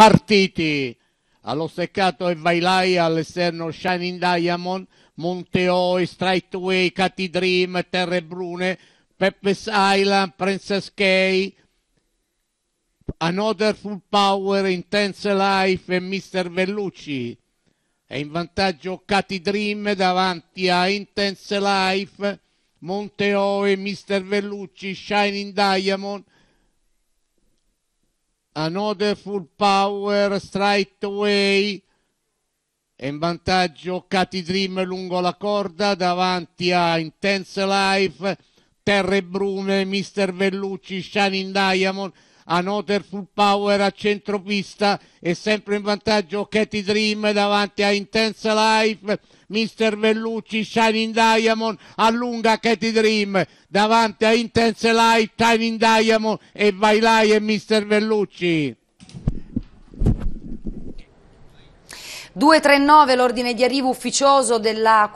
partiti. Allo steccato e Vailai, all'esterno Shining Diamond, Monteo, Straightway, Cati Dream, Terre Brune, Peppes Island, Princess Kay, Another Full Power, Intense Life e Mr. Vellucci. È in vantaggio Cati Dream davanti a Intense Life, Monteo e Mr. Vellucci, Shining Diamond, another full power straight away e in vantaggio Cati Dream lungo la corda davanti a Intense Life Terre Brume, Mr. Vellucci, Shining Diamond Another Full power a centropista e sempre in vantaggio Katy Dream davanti a Intense Life Mister Vellucci, Shining Diamond allunga Katy Dream davanti a Intense Life, Shining Diamond e vai là e Mister Vellucci 239 l'ordine di arrivo ufficioso della